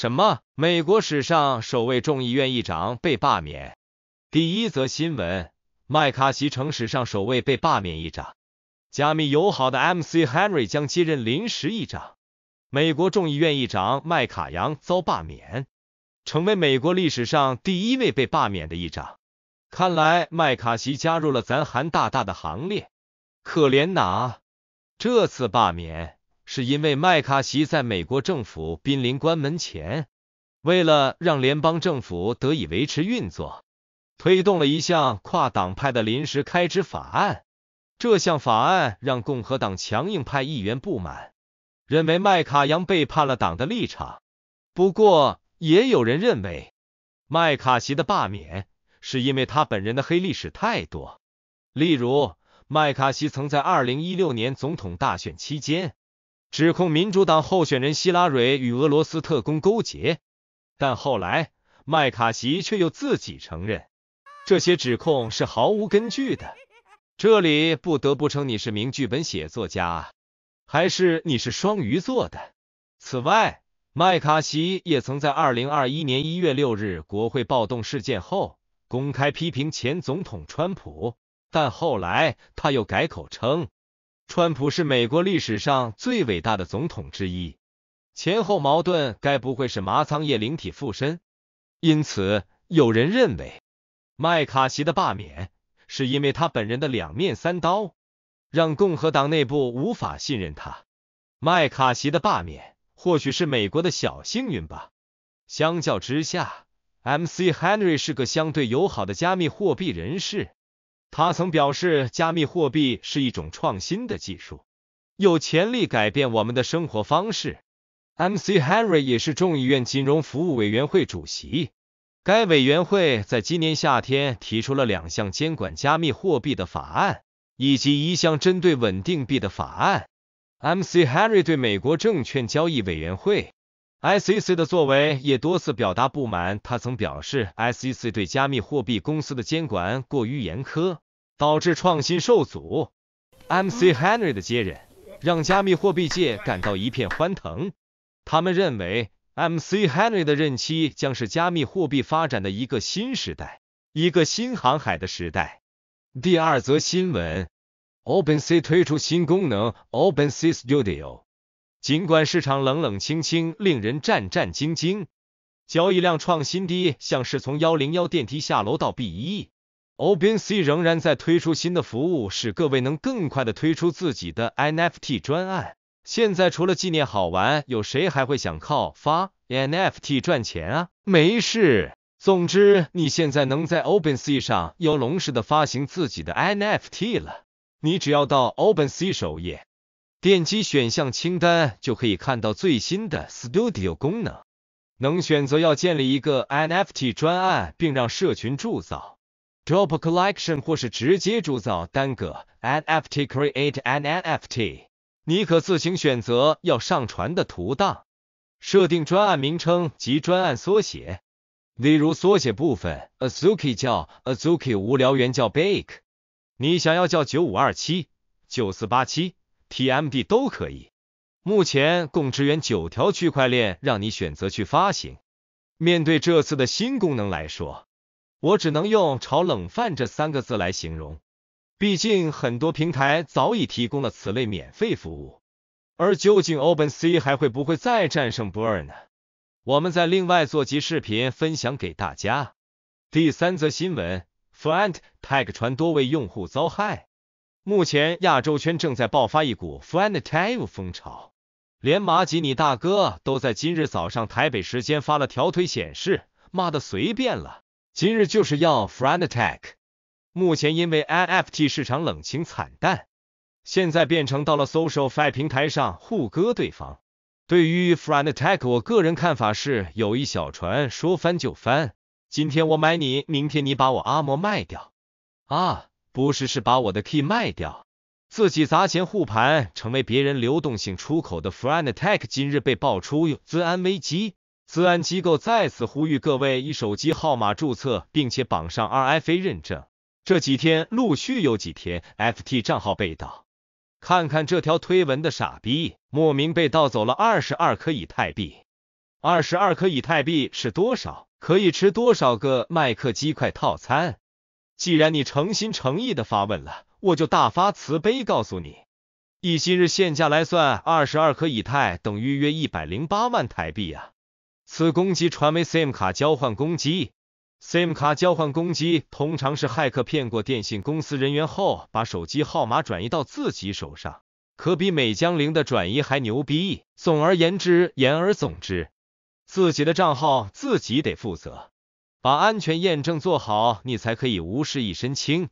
什么？美国史上首位众议院议长被罢免。第一则新闻：麦卡锡成史上首位被罢免议长，加密友好的 M C Henry 将接任临时议长。美国众议院议长麦卡扬遭罢免，成为美国历史上第一位被罢免的议长。看来麦卡锡加入了咱韩大大的行列，可怜呐，这次罢免。是因为麦卡锡在美国政府濒临关门前，为了让联邦政府得以维持运作，推动了一项跨党派的临时开支法案。这项法案让共和党强硬派议员不满，认为麦卡扬背叛了党的立场。不过，也有人认为麦卡锡的罢免是因为他本人的黑历史太多，例如麦卡锡曾在2016年总统大选期间。指控民主党候选人希拉蕊与俄罗斯特工勾结，但后来麦卡锡却又自己承认，这些指控是毫无根据的。这里不得不称你是名剧本写作家，还是你是双鱼座的？此外，麦卡锡也曾在二零二一年一月六日国会暴动事件后公开批评前总统川普，但后来他又改口称。川普是美国历史上最伟大的总统之一，前后矛盾，该不会是麻仓叶灵体附身？因此，有人认为麦卡锡的罢免是因为他本人的两面三刀，让共和党内部无法信任他。麦卡锡的罢免或许是美国的小幸运吧。相较之下，M. C. Henry 是个相对友好的加密货币人士。他曾表示，加密货币是一种创新的技术，有潜力改变我们的生活方式。M. C. Henry 也是众议院金融服务委员会主席。该委员会在今年夏天提出了两项监管加密货币的法案，以及一项针对稳定币的法案。M. C. Henry 对美国证券交易委员会。i c c 的作为也多次表达不满。他曾表示 i c c 对加密货币公司的监管过于严苛，导致创新受阻。MC Henry 的接任让加密货币界感到一片欢腾。他们认为，MC Henry 的任期将是加密货币发展的一个新时代，一个新航海的时代。第二则新闻：OpenSea 推出新功能，OpenSea Studio。尽管市场冷冷清清，令人战战兢兢，交易量创新低，像是从幺零幺电梯下楼到 B 一。OpenSea 仍然在推出新的服务，使各位能更快的推出自己的 NFT 专案。现在除了纪念好玩，有谁还会想靠发 NFT 赚钱啊？没事，总之你现在能在 OpenSea 上游龙似的发行自己的 NFT 了。你只要到 OpenSea 首页。点击选项清单就可以看到最新的 Studio 功能，能选择要建立一个 NFT 专案，并让社群铸造 Drop Collection 或是直接铸造单个 NFT Create an NFT。你可自行选择要上传的图档，设定专案名称及专案缩写，例如缩写部分 Azuki 叫 Azuki 无聊猿叫 Bake，你想要叫九五二七九四八七。TMD 都可以，目前共支援九条区块链，让你选择去发行。面对这次的新功能来说，我只能用“炒冷饭”这三个字来形容。毕竟很多平台早已提供了此类免费服务。而究竟 OpenSea 还会不会再战胜 Burn 呢？我们在另外做集视频分享给大家。第三则新闻 f a n t Tag 传多位用户遭害。目前亚洲圈正在爆发一股 friend tag 风潮，连马吉你大哥都在今日早上台北时间发了条推，显示骂的随便了，今日就是要 friend t a k 目前因为 NFT 市场冷清惨淡，现在变成到了 social f i 平台上互割对方。对于 friend t a k 我个人看法是，友谊小船说翻就翻，今天我买你，明天你把我阿嬷卖掉啊。不是，是把我的 key 卖掉，自己砸钱护盘，成为别人流动性出口的 friend tech。今日被爆出有资安危机，资安机构再次呼吁各位以手机号码注册，并且绑上 RFA 认证。这几天陆续有几天 FT 账号被盗，看看这条推文的傻逼，莫名被盗走了二十二颗以太币。二十二颗以太币是多少？可以吃多少个麦克鸡块套餐？既然你诚心诚意的发问了，我就大发慈悲告诉你，以今日现价来算，二十二颗以太等于约一百零八万台币啊！此攻击传为 SIM 卡交换攻击，SIM 卡交换攻击通常是骇客骗过电信公司人员后，把手机号码转移到自己手上，可比美江零的转移还牛逼。总而言之，言而总之，自己的账号自己得负责。把安全验证做好，你才可以无事一身轻。